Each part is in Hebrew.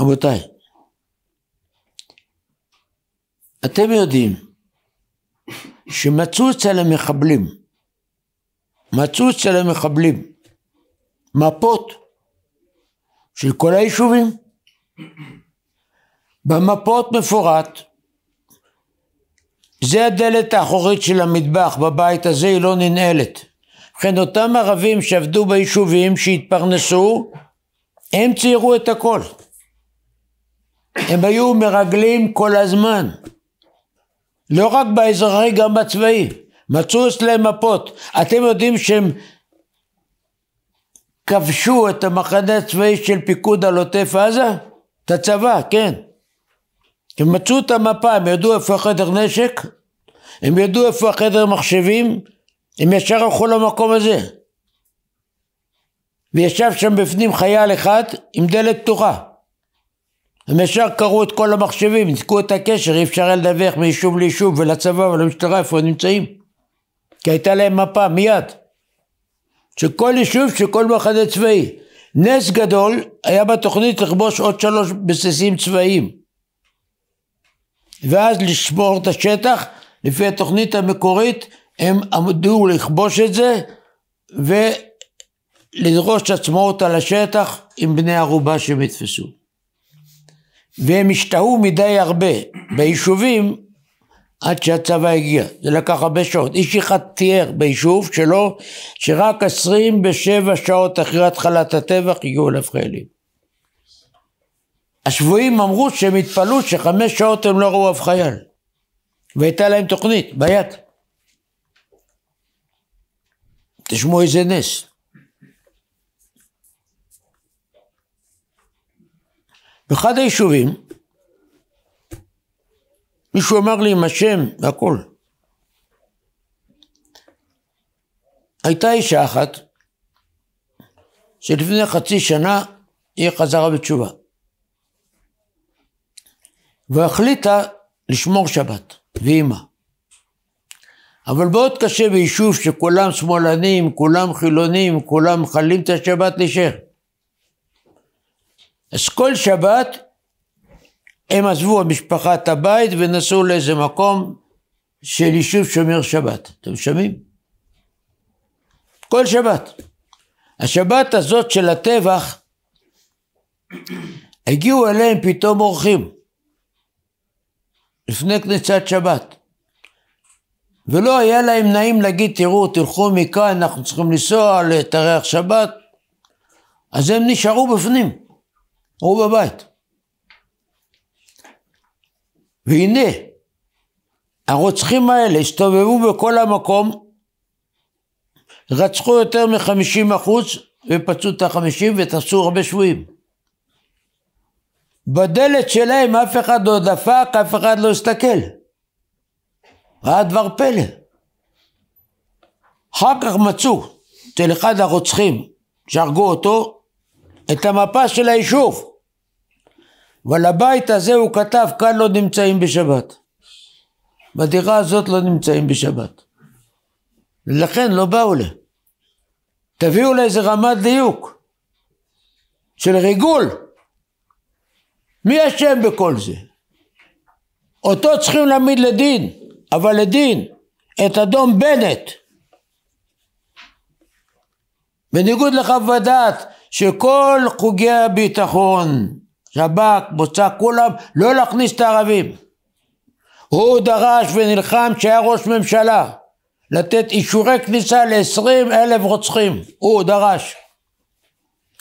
רבותיי, אתם יודעים שמצאו אצל המחבלים, מצאו אצל המחבלים מפות של כל היישובים. במפות מפורט, זה הדלת האחורית של המטבח בבית הזה, היא לא ננעלת. ובכן אותם ערבים שעבדו ביישובים, שהתפרנסו, הם ציירו את הכל. הם היו מרגלים כל הזמן. לא רק באזרחי, גם בצבאי. מצאו אצלם מפות. אתם יודעים שהם כבשו את המחנה הצבאי של פיקוד על עוטף עזה? את הצבא, כן. הם מצאו את המפה, הם ידעו איפה החדר נשק, הם ידעו איפה החדר מחשבים, הם ישר הלכו למקום הזה. וישב שם בפנים חייל אחד עם דלת פתוחה. הם ישר קראו את כל המחשבים, ניתקו את הקשר, אי אפשר היה לדווח מיישוב ליישוב ולצבא ולמשטרה איפה הם נמצאים. כי הייתה להם מפה מיד. שכל יישוב, שכל מחנה צבאי. נס גדול היה בתוכנית לכבוש עוד שלוש בסיסים צבאיים. ואז לשמור את השטח, לפי התוכנית המקורית, הם עמדו לכבוש את זה ולדרוש עצמאות על השטח עם בני ערובה שהם יתפסו. והם השתהו מדי הרבה ביישובים עד שהצבא הגיע. זה לקח הרבה שעות. איש אחד תיאר ביישוב שלו שרק 27 שעות אחרי התחלת הטבח הגיעו אליו חיילים. השבויים אמרו שהם התפלאו שחמש שעות הם לא ראו אף חייל. והייתה להם תוכנית ביד. תשמעו איזה נס. באחד היישובים, מישהו אמר לי עם השם והכל. הייתה אישה אחת, שלפני חצי שנה היא חזרה בתשובה. והחליטה לשמור שבת, ואימא. אבל מאוד קשה ביישוב שכולם שמאלנים, כולם חילונים, כולם מחללים את השבת להישאר. אז כל שבת הם עזבו המשפחה את הבית ונסעו לאיזה מקום של יישוב שומר שבת. אתם שומעים? כל שבת. השבת הזאת של הטבח, הגיעו אליהם פתאום אורחים, לפני כניסת שבת. ולא היה להם נעים להגיד, תראו, תלכו מכאן, אנחנו צריכים לנסוע, לטרח שבת. אז הם נשארו בפנים. הוא בבית. והנה, הרוצחים האלה הסתובבו בכל המקום, רצחו יותר מחמישים אחוז ופצעו את החמישים 50 ותפסו הרבה שבויים. בדלת שלהם אף אחד לא דפק, אף אחד לא הסתכל. היה דבר פלא. אחר כך מצאו אצל אחד הרוצחים שהרגו אותו את המפה של היישוב. ולבית הזה הוא כתב, כאן לא נמצאים בשבת. בדירה הזאת לא נמצאים בשבת. ולכן לא באו לה. תביאו לאיזה רמת דיוק של ריגול. מי אשם בכל זה? אותו צריכים להעמיד לדין, אבל לדין את אדום בנט. בניגוד לחוות דעת שכל חוגי הביטחון, שב"כ, מוצא, כולם, לא להכניס את הערבים. הוא דרש ונלחם כשהיה ראש ממשלה לתת אישורי כניסה ל-20 אלף רוצחים, הוא דרש.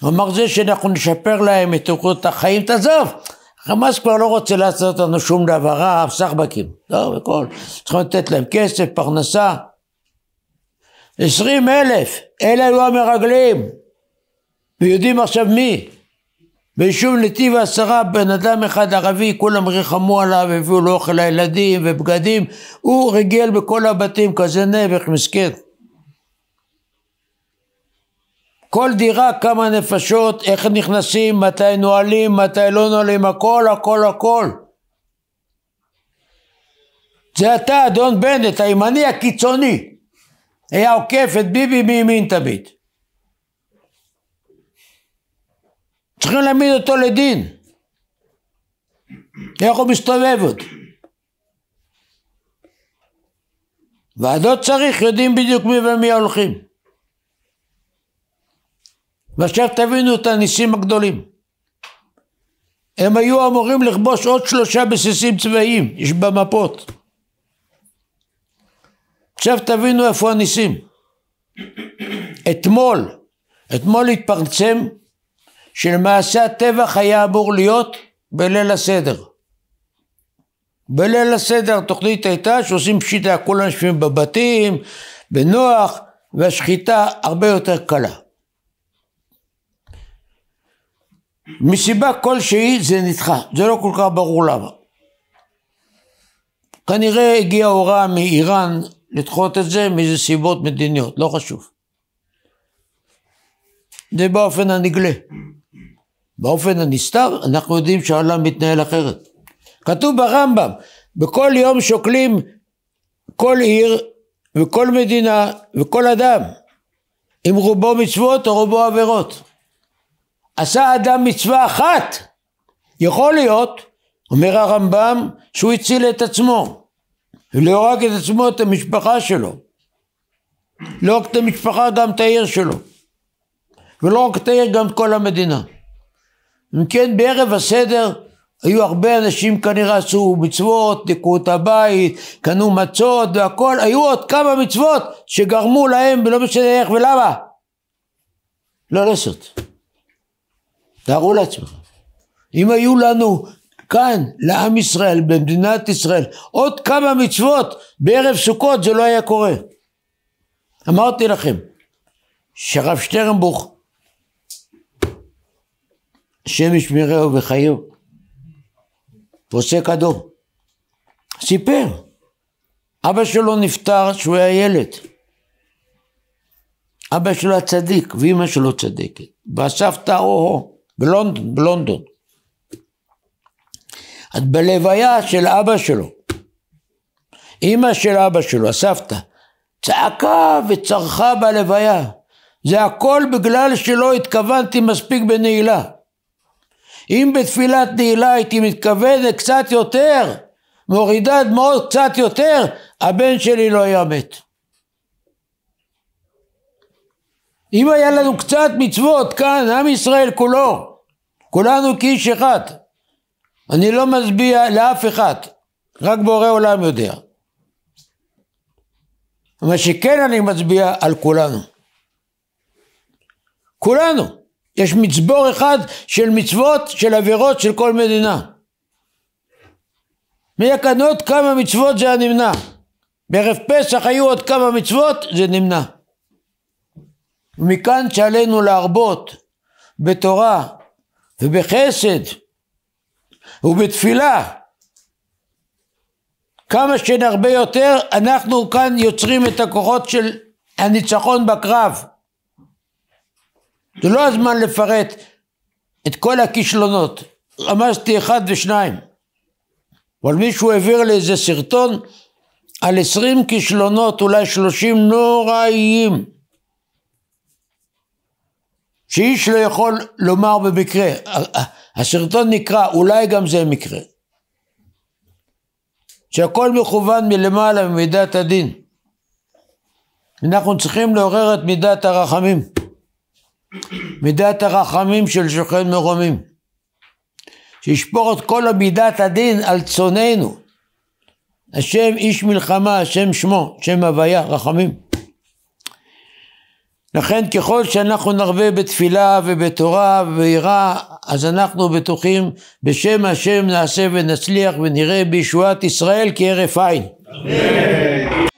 הוא אמר זה שאנחנו נשפר להם את איכות החיים, תעזוב, חמאס כבר לא רוצה לעשות לנו שום דבר רע, אה, סחבקים, לא, הכל, צריכים לתת להם כסף, פרנסה. 20 אלף, אלה היו המרגלים, ויודעים עכשיו מי. ביישוב נתיב העשרה בן אדם אחד ערבי כולם ריחמו עליו הביאו לו אוכל לילדים ובגדים הוא ריגל בכל הבתים כזה נעבך מסכן כל דירה כמה נפשות איך נכנסים מתי נועלים מתי לא נועלים הכל הכל הכל זה אתה אדון בנט הימני הקיצוני היה עוקף את ביבי מימין תמיד צריכים להעמיד אותו לדין. איך הוא מסתובב עוד? ועדות צריך, יודעים בדיוק מי ומי הולכים. ועכשיו תבינו את הניסים הגדולים. הם היו אמורים לכבוש עוד שלושה בסיסים צבאיים, יש במפות. עכשיו תבינו איפה הניסים. אתמול, אתמול התפרצם שלמעשה הטבח היה אמור להיות בליל הסדר. בליל הסדר התוכנית הייתה שעושים פשיטה, כולם יושבים בבתים, בנוח, והשחיטה הרבה יותר קלה. מסיבה כלשהי זה נדחה, זה לא כל כך ברור למה. כנראה הגיעה הוראה מאיראן לדחות את זה מאיזה סיבות מדיניות, לא חשוב. זה באופן הנגלה. באופן הנסתר, אנחנו יודעים שהעולם מתנהל אחרת. כתוב ברמב"ם, בכל יום שוקלים כל עיר וכל מדינה וכל אדם, אם רובו מצוות או רובו עבירות. עשה אדם מצווה אחת, יכול להיות, אומר הרמב"ם, שהוא הציל את עצמו, ולא רק את עצמו, את המשפחה שלו. לא רק את המשפחה, גם את העיר שלו. ולא רק את העיר, גם את כל המדינה. אם כן, בערב הסדר היו הרבה אנשים כנראה עשו מצוות, דיכאו את הבית, קנו מצות והכל, היו עוד כמה מצוות שגרמו להם, ולא משנה איך ולמה, לא לעשות. תארו לעצמכם. אם היו לנו כאן, לעם ישראל, במדינת ישראל, עוד כמה מצוות בערב סוכות, זה לא היה קורה. אמרתי לכם, שהרב שטרנבוך השם ישמרהו וחייהו. פוסק הדור. סיפר. אבא שלו נפטר כשהוא היה ילד. אבא שלו הצדיק ואימא שלו צדקת. והסבתא או-הו, בלונדון, בלונדון. אז בלוויה של אבא שלו, אימא של אבא שלו, הסבתא, צעקה וצרחה בלוויה. זה הכל בגלל שלא התכוונתי מספיק בנעילה. אם בתפילת נעילה הייתי מתכוונת קצת יותר, מורידה דמעות קצת יותר, הבן שלי לא היה מת. אם היה לנו קצת מצוות כאן, עם ישראל כולו, כולנו כאיש אחד. אני לא מצביע לאף אחד, רק בורא עולם יודע. מה שכן אני מצביע על כולנו. כולנו. יש מצבור אחד של מצוות, של עבירות של כל מדינה. מיכן עוד כמה מצוות זה הנמנע. בערב פסח היו עוד כמה מצוות, זה נמנע. ומכאן שעלינו להרבות בתורה ובחסד ובתפילה. כמה שנרבה יותר, אנחנו כאן יוצרים את הכוחות של הניצחון בקרב. זה לא הזמן לפרט את כל הכישלונות, רמזתי אחד ושניים. אבל מישהו העביר לי איזה סרטון על עשרים כישלונות, אולי שלושים נוראיים, שאיש לא יכול לומר במקרה. הסרטון נקרא, אולי גם זה מקרה. שהכל מכוון מלמעלה ממידת הדין. אנחנו צריכים לעורר את מידת הרחמים. מידת הרחמים של שוכן מרומים. שישפור את כל מידת הדין על צוננו. השם איש מלחמה, השם שמו, שם הוויה, רחמים. לכן ככל שאנחנו נרווה בתפילה ובתורה וביראה, אז אנחנו בטוחים בשם השם נעשה ונצליח ונראה בישועת ישראל כהרף עין. אמן.